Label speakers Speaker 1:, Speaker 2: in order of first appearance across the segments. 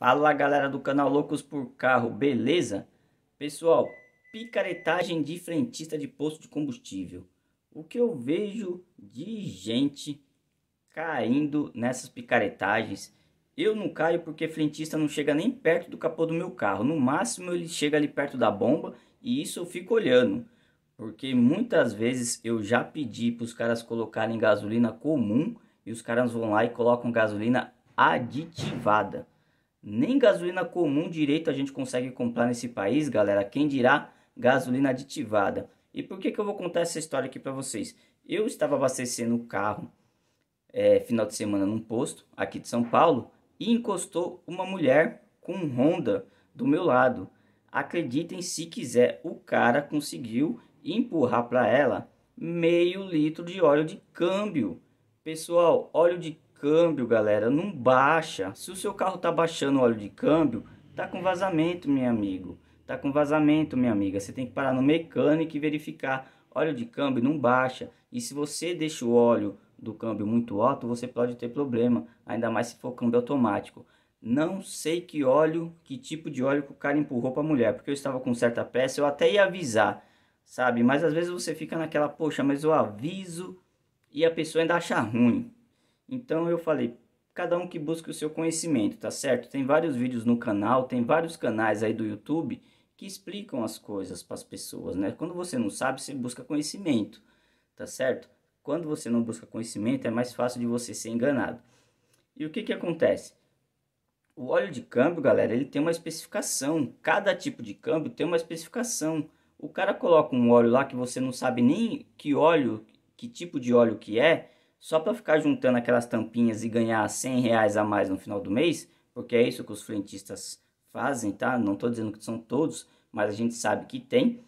Speaker 1: Fala galera do canal Loucos por Carro, beleza? Pessoal, picaretagem de frentista de posto de combustível. O que eu vejo de gente caindo nessas picaretagens. Eu não caio porque frentista não chega nem perto do capô do meu carro. No máximo ele chega ali perto da bomba e isso eu fico olhando. Porque muitas vezes eu já pedi para os caras colocarem gasolina comum e os caras vão lá e colocam gasolina aditivada. Nem gasolina comum direito a gente consegue comprar nesse país, galera. Quem dirá gasolina aditivada? E por que, que eu vou contar essa história aqui para vocês? Eu estava abastecendo o carro é, final de semana num posto aqui de São Paulo e encostou uma mulher com um Honda do meu lado. Acreditem se quiser, o cara conseguiu empurrar para ela meio litro de óleo de câmbio. Pessoal, óleo de câmbio, galera, não baixa. Se o seu carro tá baixando o óleo de câmbio, tá com vazamento, meu amigo. Tá com vazamento, minha amiga. Você tem que parar no mecânico e verificar. Óleo de câmbio não baixa. E se você deixa o óleo do câmbio muito alto, você pode ter problema, ainda mais se for câmbio automático. Não sei que óleo, que tipo de óleo que o cara empurrou para a mulher, porque eu estava com certa pressa, eu até ia avisar, sabe? Mas às vezes você fica naquela, poxa, mas eu aviso e a pessoa ainda acha ruim. Então eu falei, cada um que busque o seu conhecimento, tá certo? Tem vários vídeos no canal, tem vários canais aí do YouTube que explicam as coisas para as pessoas, né? Quando você não sabe, você busca conhecimento, tá certo? Quando você não busca conhecimento, é mais fácil de você ser enganado. E o que que acontece? O óleo de câmbio, galera, ele tem uma especificação. Cada tipo de câmbio tem uma especificação. O cara coloca um óleo lá que você não sabe nem que óleo, que tipo de óleo que é, só para ficar juntando aquelas tampinhas e ganhar 100 reais a mais no final do mês, porque é isso que os frentistas fazem, tá? Não estou dizendo que são todos, mas a gente sabe que tem.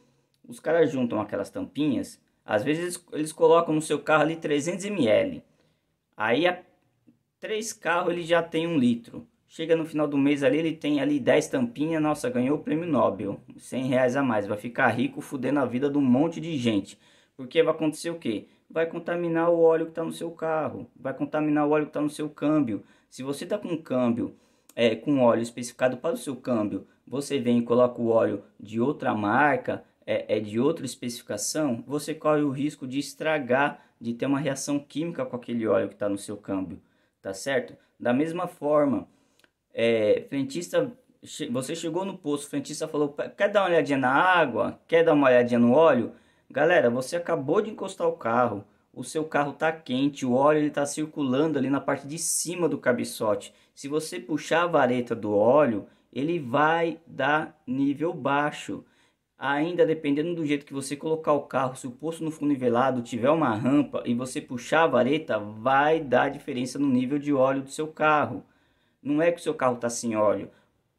Speaker 1: Os caras juntam aquelas tampinhas, às vezes eles colocam no seu carro ali 300 ml. Aí a três carros ele já tem um litro. Chega no final do mês ali, ele tem ali 10 tampinhas, nossa, ganhou o prêmio Nobel, 100 reais a mais, vai ficar rico fudendo a vida de um monte de gente. Porque vai acontecer o quê? vai contaminar o óleo que está no seu carro, vai contaminar o óleo que está no seu câmbio. Se você está com um câmbio é, com óleo especificado para o seu câmbio, você vem e coloca o óleo de outra marca, é, é de outra especificação, você corre o risco de estragar, de ter uma reação química com aquele óleo que está no seu câmbio, tá certo? Da mesma forma, é, frentista, você chegou no posto, o frentista falou, quer dar uma olhadinha na água? Quer dar uma olhadinha no óleo? Galera, você acabou de encostar o carro, o seu carro está quente, o óleo está circulando ali na parte de cima do cabeçote. Se você puxar a vareta do óleo, ele vai dar nível baixo. Ainda dependendo do jeito que você colocar o carro, se o poço não for nivelado, tiver uma rampa e você puxar a vareta, vai dar diferença no nível de óleo do seu carro. Não é que o seu carro está sem óleo.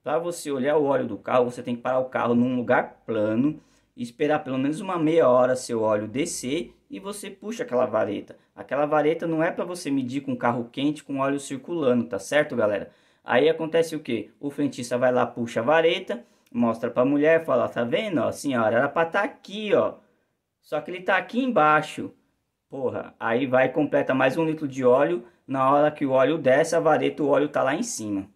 Speaker 1: Para você olhar o óleo do carro, você tem que parar o carro num lugar plano esperar pelo menos uma meia hora seu óleo descer e você puxa aquela vareta. Aquela vareta não é para você medir com carro quente com óleo circulando, tá certo, galera? Aí acontece o que? O frentista vai lá, puxa a vareta, mostra para a mulher, fala: "Tá vendo, ó, senhora, era para estar tá aqui, ó. Só que ele tá aqui embaixo". Porra, aí vai completa mais um litro de óleo, na hora que o óleo desce, a vareta, o óleo tá lá em cima.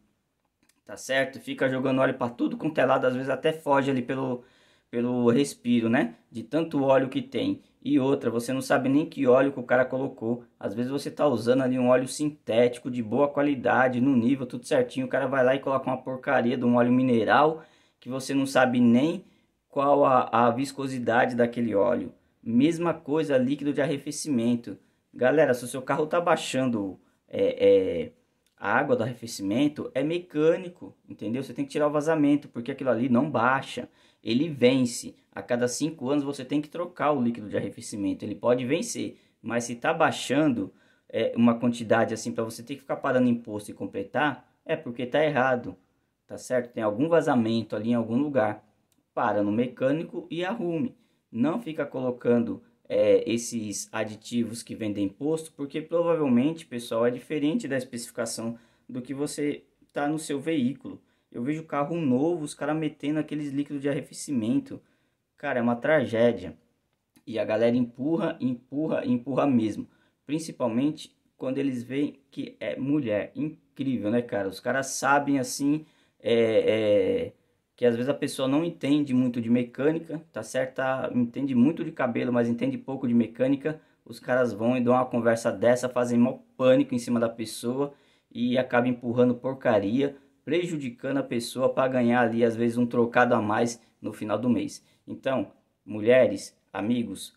Speaker 1: Tá certo? Fica jogando óleo para tudo quanto é lado, às vezes até foge ali pelo pelo respiro, né? De tanto óleo que tem. E outra, você não sabe nem que óleo que o cara colocou. Às vezes você tá usando ali um óleo sintético de boa qualidade, no nível tudo certinho, o cara vai lá e coloca uma porcaria de um óleo mineral que você não sabe nem qual a, a viscosidade daquele óleo. Mesma coisa, líquido de arrefecimento. Galera, se o seu carro tá baixando é, é, a água do arrefecimento, é mecânico, entendeu? Você tem que tirar o vazamento, porque aquilo ali não baixa ele vence. A cada cinco anos você tem que trocar o líquido de arrefecimento. Ele pode vencer, mas se está baixando é, uma quantidade assim para você ter que ficar parando imposto e completar, é porque está errado, tá certo? Tem algum vazamento ali em algum lugar. Para no mecânico e arrume. Não fica colocando é, esses aditivos que vendem imposto, porque provavelmente, pessoal, é diferente da especificação do que você está no seu veículo. Eu vejo carro novo, os caras metendo aqueles líquidos de arrefecimento. Cara, é uma tragédia. E a galera empurra, empurra, empurra mesmo. Principalmente quando eles veem que é mulher. Incrível, né, cara? Os caras sabem assim. É, é, que às vezes a pessoa não entende muito de mecânica, tá certo? Ah, entende muito de cabelo, mas entende pouco de mecânica. Os caras vão e dão uma conversa dessa, fazem mal pânico em cima da pessoa e acaba empurrando porcaria prejudicando a pessoa para ganhar ali, às vezes, um trocado a mais no final do mês. Então, mulheres, amigos,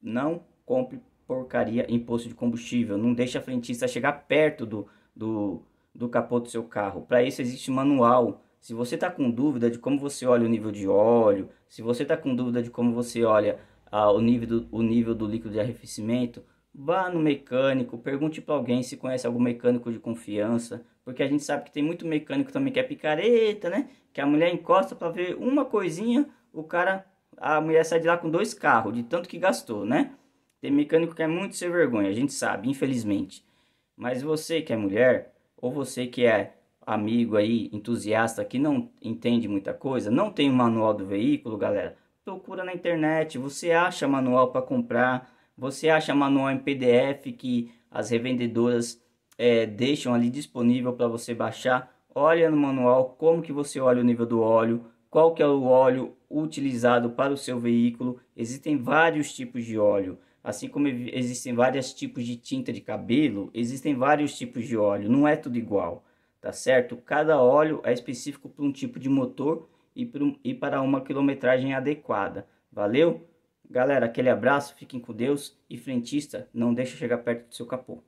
Speaker 1: não compre porcaria em posto de combustível. Não deixe a frentista chegar perto do, do, do capô do seu carro. Para isso existe manual. Se você está com dúvida de como você olha o nível de óleo, se você está com dúvida de como você olha ah, o, nível do, o nível do líquido de arrefecimento, vá no mecânico, pergunte para alguém se conhece algum mecânico de confiança, porque a gente sabe que tem muito mecânico também que é picareta, né? Que a mulher encosta para ver uma coisinha, o cara, a mulher sai de lá com dois carros, de tanto que gastou, né? Tem mecânico que é muito sem vergonha, a gente sabe, infelizmente. Mas você que é mulher, ou você que é amigo aí, entusiasta, que não entende muita coisa, não tem o manual do veículo, galera, procura na internet, você acha manual para comprar, você acha manual em PDF que as revendedoras é, deixam ali disponível para você baixar. Olha no manual como que você olha o nível do óleo, qual que é o óleo utilizado para o seu veículo. Existem vários tipos de óleo. Assim como existem vários tipos de tinta de cabelo, existem vários tipos de óleo, não é tudo igual, tá certo? Cada óleo é específico para um tipo de motor e, um, e para uma quilometragem adequada, valeu? Galera, aquele abraço, fiquem com Deus e frentista, não deixa chegar perto do seu capô.